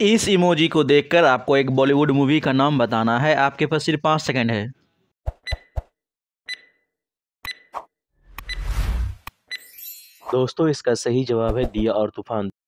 इस इमोजी को देखकर आपको एक बॉलीवुड मूवी का नाम बताना है आपके पास सिर्फ पाँच सेकंड है दोस्तों इसका सही जवाब है दिया और तूफान